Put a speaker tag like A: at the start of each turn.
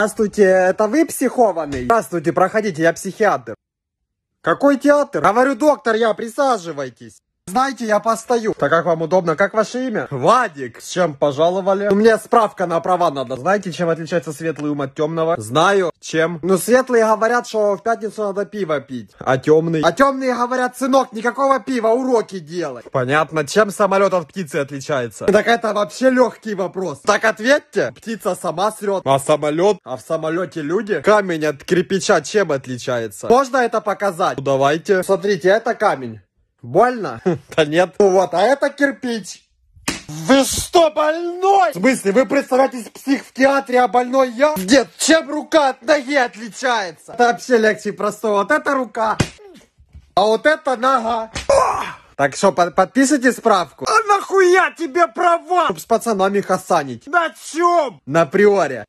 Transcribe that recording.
A: Здравствуйте, это вы психованный? Здравствуйте, проходите, я психиатр. Какой театр? Говорю, доктор, я, присаживайтесь. Знаете, я постою. Так как вам удобно? Как ваше имя? Вадик. С чем пожаловали? Мне справка на права надо. Знаете, чем отличается светлый ум от темного? Знаю. Чем? Ну, светлые говорят, что в пятницу надо пиво пить. А темный? А темные говорят, сынок, никакого пива, уроки делай. Понятно. Чем самолет от птицы отличается? Так это вообще легкий вопрос. Так ответьте. Птица сама срет. А самолет? А в самолете люди? Камень от кирпича чем отличается? Можно это показать? Ну, давайте. Смотрите, это камень. Больно? Да нет. Ну вот, а это кирпич. Вы что, больной? В смысле, вы представляетесь псих в театре, а больной я? Дед, чем рука от ноги отличается? Это вообще лекции простого. Вот это рука, а вот это нога. Так что, под подписывайте справку. А нахуя тебе права? Чтоб с пацанами хасанить. На чем? На приоре.